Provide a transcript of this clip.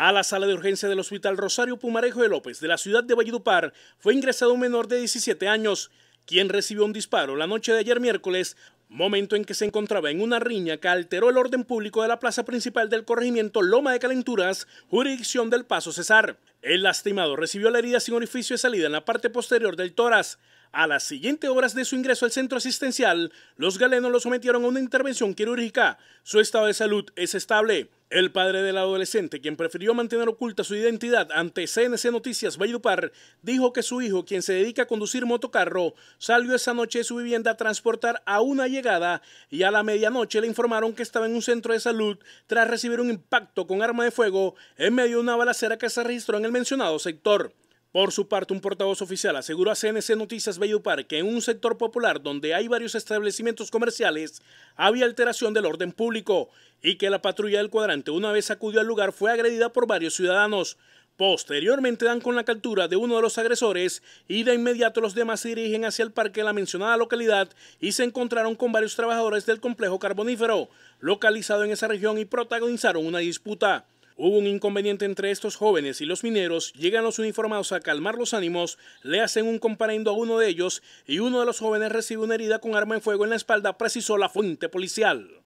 A la sala de urgencia del Hospital Rosario Pumarejo de López de la ciudad de Valledupar fue ingresado un menor de 17 años, quien recibió un disparo la noche de ayer miércoles, momento en que se encontraba en una riña que alteró el orden público de la plaza principal del corregimiento Loma de Calenturas, jurisdicción del Paso Cesar. El lastimado recibió la herida sin orificio de salida en la parte posterior del tórax. A las siguientes horas de su ingreso al centro asistencial, los galenos lo sometieron a una intervención quirúrgica. Su estado de salud es estable. El padre del adolescente, quien prefirió mantener oculta su identidad ante CNC Noticias Vaidupar dijo que su hijo, quien se dedica a conducir motocarro, salió esa noche de su vivienda a transportar a una llegada y a la medianoche le informaron que estaba en un centro de salud tras recibir un impacto con arma de fuego en medio de una balacera que se registró en el mencionado sector. Por su parte, un portavoz oficial aseguró a CNC Noticias Bellupar que en un sector popular donde hay varios establecimientos comerciales había alteración del orden público y que la patrulla del cuadrante una vez acudió al lugar fue agredida por varios ciudadanos. Posteriormente dan con la captura de uno de los agresores y de inmediato los demás se dirigen hacia el parque de la mencionada localidad y se encontraron con varios trabajadores del complejo carbonífero localizado en esa región y protagonizaron una disputa. Hubo un inconveniente entre estos jóvenes y los mineros, llegan los uniformados a calmar los ánimos, le hacen un comparendo a uno de ellos y uno de los jóvenes recibe una herida con arma en fuego en la espalda, precisó la fuente policial.